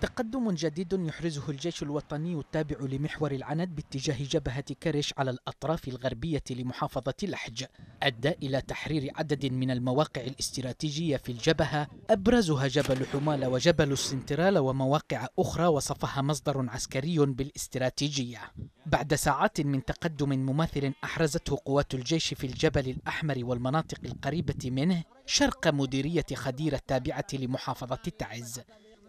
تقدم جديد يحرزه الجيش الوطني التابع لمحور العند باتجاه جبهة كرش على الأطراف الغربية لمحافظة لحج أدى إلى تحرير عدد من المواقع الاستراتيجية في الجبهة أبرزها جبل حمال وجبل السنترال ومواقع أخرى وصفها مصدر عسكري بالاستراتيجية بعد ساعات من تقدم مماثل أحرزته قوات الجيش في الجبل الأحمر والمناطق القريبة منه شرق مديرية خديرة التابعة لمحافظة تعز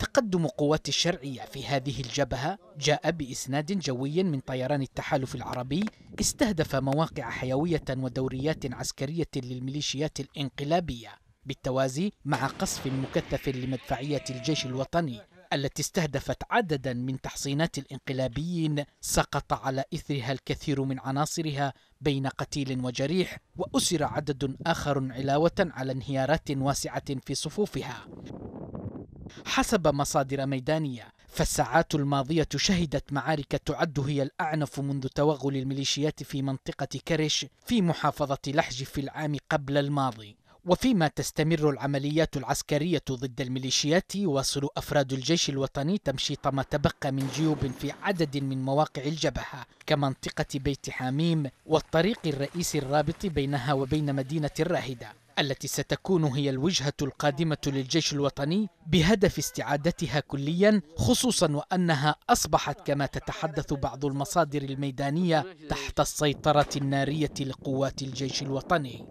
تقدم قوات الشرعية في هذه الجبهة جاء بإسناد جوي من طيران التحالف العربي استهدف مواقع حيوية ودوريات عسكرية للميليشيات الانقلابية بالتوازي مع قصف مكثف لمدفعية الجيش الوطني التي استهدفت عددا من تحصينات الانقلابيين سقط على اثرها الكثير من عناصرها بين قتيل وجريح واسر عدد اخر علاوه على انهيارات واسعه في صفوفها حسب مصادر ميدانية فالساعات الماضية شهدت معارك تعد هي الأعنف منذ توغل الميليشيات في منطقة كرش في محافظة لحج في العام قبل الماضي وفيما تستمر العمليات العسكرية ضد الميليشيات يواصل أفراد الجيش الوطني تمشيط ما تبقى من جيوب في عدد من مواقع الجبهة كمنطقة بيت حاميم والطريق الرئيسي الرابط بينها وبين مدينة الراهدة التي ستكون هي الوجهة القادمة للجيش الوطني بهدف استعادتها كليا خصوصا وأنها أصبحت كما تتحدث بعض المصادر الميدانية تحت السيطرة النارية لقوات الجيش الوطني